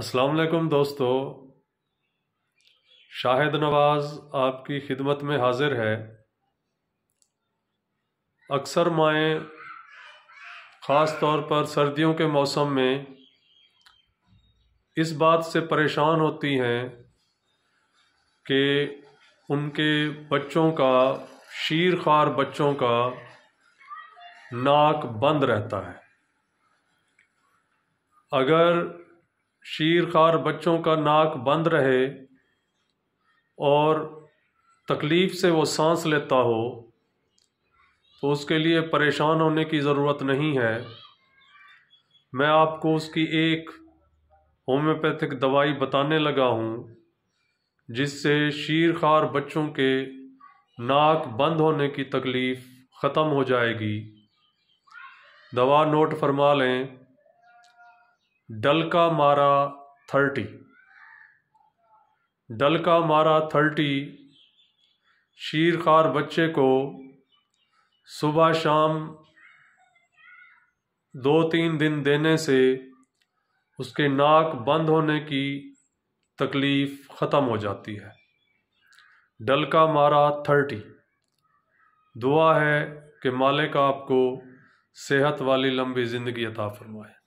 अस्सलाम वालेकुम दोस्तों शाहिद नवाज़ आपकी खिदमत में हाजिर है अक्सर माएँ ख़ास तौर पर सर्दियों के मौसम में इस बात से परेशान होती हैं कि उनके बच्चों का शीर खार बच्चों का नाक बंद रहता है अगर शीर खार बच्चों का नाक बंद रहे और तकलीफ़ से वो सांस लेता हो तो उसके लिए परेशान होने की ज़रूरत नहीं है मैं आपको उसकी एक होम्योपैथिक दवाई बताने लगा हूँ जिससे शीर खार बच्चों के नाक बंद होने की तकलीफ़ ख़त्म हो जाएगी दवा नोट फरमा लें डल का मारा थर्टी डल का मारा थर्टी शीरखार बच्चे को सुबह शाम दो तीन दिन देने से उसके नाक बंद होने की तकलीफ़ ख़त्म हो जाती है डल का मारा थर्टी दुआ है कि मालिक आपको सेहत वाली लंबी ज़िंदगी अता फरमाए